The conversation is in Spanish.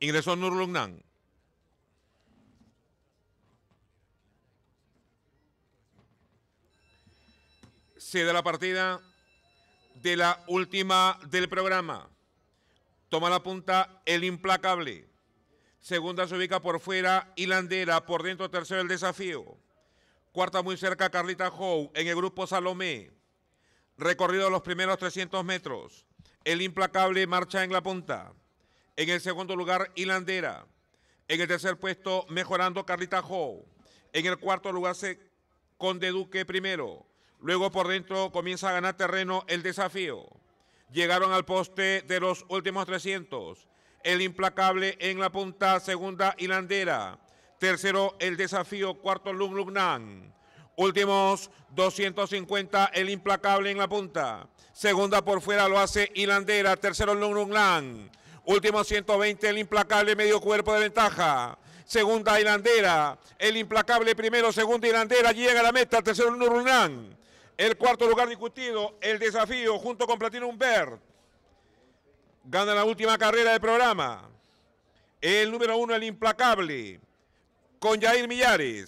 Ingresó Nurlungnan. Se da la partida de la última del programa. Toma la punta el implacable. Segunda se ubica por fuera, landera por dentro tercero el desafío. Cuarta muy cerca Carlita Howe en el grupo Salomé. Recorrido los primeros 300 metros. El implacable marcha en la punta. En el segundo lugar, Hilandera. En el tercer puesto, mejorando Carlita Ho. En el cuarto lugar se Conde Duque primero. Luego por dentro comienza a ganar terreno el desafío. Llegaron al poste de los últimos 300. El implacable en la punta, segunda hilandera. Tercero el desafío, cuarto Lum Últimos 250, el implacable en la punta. Segunda por fuera lo hace hilandera, tercero Lum Nan. Último 120, el implacable medio cuerpo de ventaja. Segunda hilandera, el implacable primero, segunda hilandera, llega a la meta, tercero Nurunán. El cuarto lugar discutido, el desafío junto con Platino Humbert Gana la última carrera del programa. El número uno, el implacable, con Yair Millares.